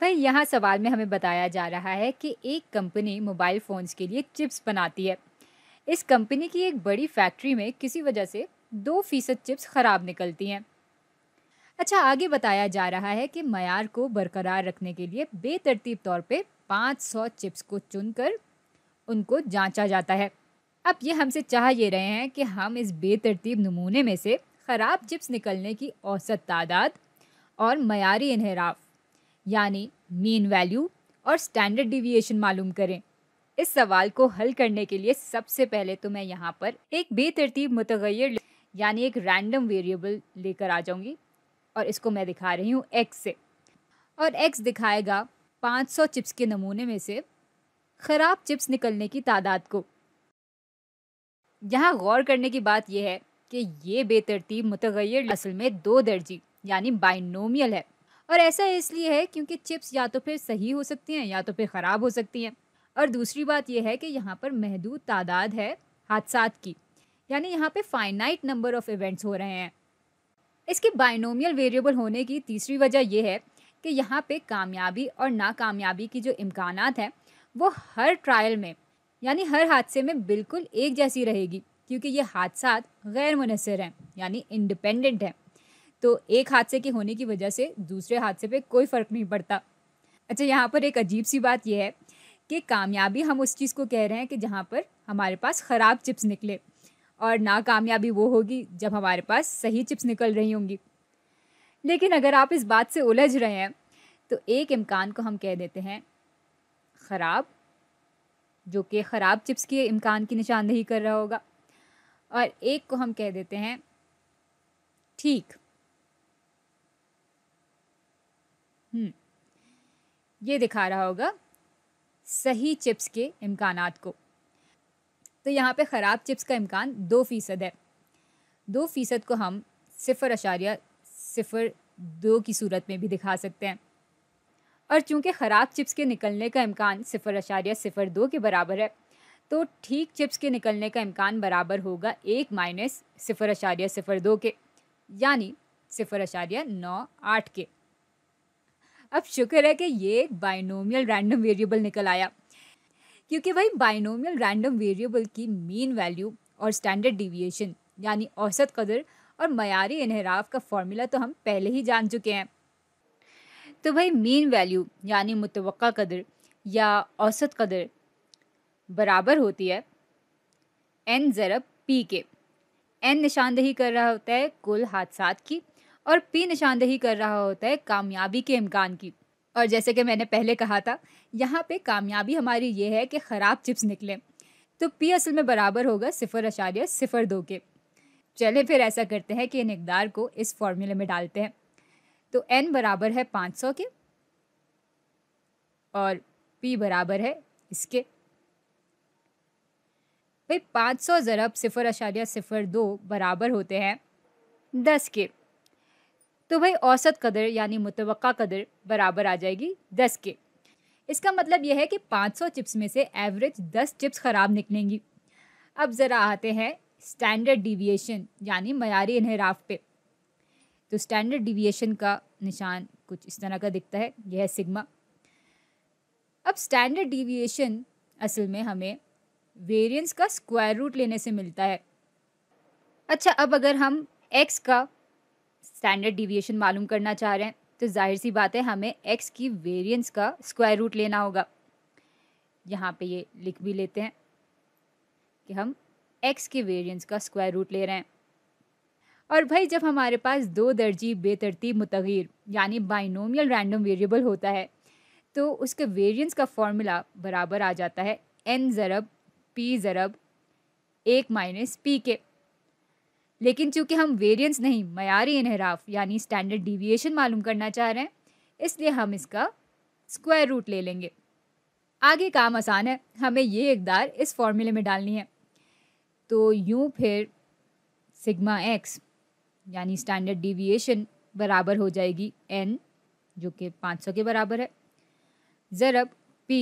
भाई यहाँ सवाल में हमें बताया जा रहा है कि एक कंपनी मोबाइल फ़ोन्स के लिए चिप्स बनाती है इस कंपनी की एक बड़ी फैक्ट्री में किसी वजह से दो फीसद चिप्स ख़राब निकलती हैं अच्छा आगे बताया जा रहा है कि मैार को बरकरार रखने के लिए बेतरतीब तौर पे 500 चिप्स को चुनकर उनको जांचा जाता है अब ये हमसे चाह ये रहे हैं कि हम इस बेतरतीब नमूने में से ख़राब चिप्स निकलने की औसत तादाद और मैारी इनहराफ यानी मीन वैल्यू और स्टैंडर्ड डिविएशन मालूम करें इस सवाल को हल करने के लिए सबसे पहले तो मैं यहाँ पर एक बेतरतीब मुतगैर यानी एक रैंडम वेरिएबल लेकर आ जाऊँगी और इसको मैं दिखा रही हूँ एक्स से और एक्स दिखाएगा 500 चिप्स के नमूने में से ख़राब चिप्स निकलने की तादाद को यहाँ गौर करने की बात यह है कि ये बेतरतीब मुतगैर असल में दो दर्जी यानी बाइनोमियल है और ऐसा इसलिए है क्योंकि चिप्स या तो फिर सही हो सकती हैं या तो फिर ख़राब हो सकती हैं और दूसरी बात यह है कि यहाँ पर महदूद तादाद है हादसा की यानी यहाँ पर फाइनाइट नंबर ऑफ इवेंट्स हो रहे हैं इसके बाइनोमियल वेरिएबल होने की तीसरी वजह यह है कि यहाँ पे कामयाबी और नाकामयाबी की जो इम्कान हैं वो हर ट्रायल में यानी हर हादसे में बिल्कुल एक जैसी रहेगी क्योंकि ये हादसा गैर मुनसर हैं यानी इंडिपेंडेंट हैं तो एक हादसे के होने की वजह से दूसरे हादसे पे कोई फ़र्क नहीं पड़ता अच्छा यहाँ पर एक अजीब सी बात यह है कि कामयाबी हम उस चीज़ को कह रहे हैं कि जहाँ पर हमारे पास ख़राब चिप्स निकले और नाकामयाबी वो होगी जब हमारे पास सही चिप्स निकल रही होंगी लेकिन अगर आप इस बात से उलझ रहे हैं तो एक इम्कान को हम कह देते हैं ख़राब जो कि ख़राब चिप्स के इम्कान की निशानदेही कर रहा होगा और एक को हम कह देते हैं ठीक हम्म। ये दिखा रहा होगा सही चिप्स के इम्कान को तो यहाँ पे ख़राब चिप्स का इम्कान दो फ़ीसद है दो फ़ीसद को हम सिफर अशारिया सिफर दो की सूरत में भी दिखा सकते हैं और चूंकि ख़राब चिप्स के निकलने का इम्कान सिफर अशारिया सिफर दो के बराबर है तो ठीक चिप्स के निकलने का इम्कान बराबर होगा एक माइनस सिफर अशारिया सिफर दो के यानी सिफर अशारिया नौ आठ के अब शुक्र है कि ये एक बाइनोमियल रैंडम वेरिएबल निकल आया क्योंकि वही बाइनोमियल रैंडम वेरिएबल की मीन वैल्यू और स्टैंडर्ड डिविएशन यानी औसत कदर और मयारी इनहराफ का फार्मूला तो हम पहले ही जान चुके हैं तो भाई मीन वैल्यू यानी मुतव कदर या औसत कदर बराबर होती है एन ज़रब पी के एन निशानदेही कर रहा होता है कुल हादसा की और पी निशानदेही कर रहा होता है कामयाबी के इम्कान की और जैसे कि मैंने पहले कहा था यहाँ पे कामयाबी हमारी ये है कि ख़राब चिप्स निकलें तो पी असल में बराबर होगा सिफर अशार्य सिफर दो के चले फिर ऐसा करते हैं कि इन इकदार को इस फॉर्मूले में डालते हैं तो एन बराबर है पाँच सौ के और पी बराबर है इसके भाई पाँच सौ ज़रब सिफर अशार्य सिफर दो बराबर होते हैं दस के तो भाई औसत कदर यानी मुतव कदर बराबर आ जाएगी दस के इसका मतलब यह है कि 500 चिप्स में से एवरेज 10 चिप्स ख़राब निकलेंगी अब ज़रा आते हैं स्टैंडर्ड डिविएशन यानी मयारी इनहराफ पे तो स्टैंडर्ड डिविएशन का निशान कुछ इस तरह का दिखता है यह है सिग्मा अब स्टैंडर्ड डिविएशन असल में हमें वेरिएंस का स्क्वायर रूट लेने से मिलता है अच्छा अब अगर हम एक्स का स्टैंडर्ड डिविएशन मालूम करना चाह रहे हैं तो जाहिर सी बात है हमें एक्स की वेरियंस का स्क्वायर रूट लेना होगा यहाँ पे ये लिख भी लेते हैं कि हम एक्स के वेरियंस का स्क्वायर रूट ले रहे हैं और भाई जब हमारे पास दो दर्जी बेतरतीब मतगीर यानी बाइनोमियल रैंडम वेरिएबल होता है तो उसके वेरियंस का फॉर्मूला बराबर आ जाता है एन ज़रब पी ज़रब एक माइनस पी के लेकिन चूंकि हम वेरिएंस नहीं मयारी इनहराफ यानी स्टैंडर्ड डिविएशन मालूम करना चाह रहे हैं इसलिए हम इसका स्क्वायर रूट ले लेंगे आगे काम आसान है हमें ये इकदार इस फॉर्मूले में डालनी है तो यूँ फिर सिग्मा एक्स यानी स्टैंडर्ड डिविएशन बराबर हो जाएगी एन जो कि 500 के बराबर है ज़रब पी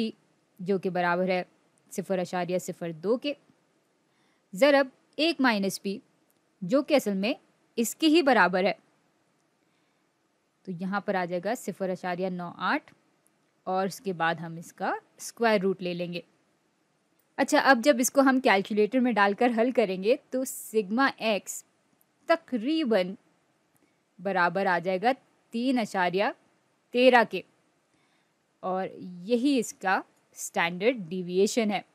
जो कि बराबर है सिफर अशारिया सिफर दो के ज़रब एक माइनस पी जो कि असल में इसके ही बराबर है तो यहाँ पर आ जाएगा सिफर अशारिया नौ आठ और उसके बाद हम इसका स्क्वायर रूट ले लेंगे अच्छा अब जब इसको हम कैलकुलेटर में डालकर हल करेंगे तो सिग्मा एक्स तकरीबन बराबर आ जाएगा तीन अशारिया तेरह के और यही इसका स्टैंडर्ड डिविएशन है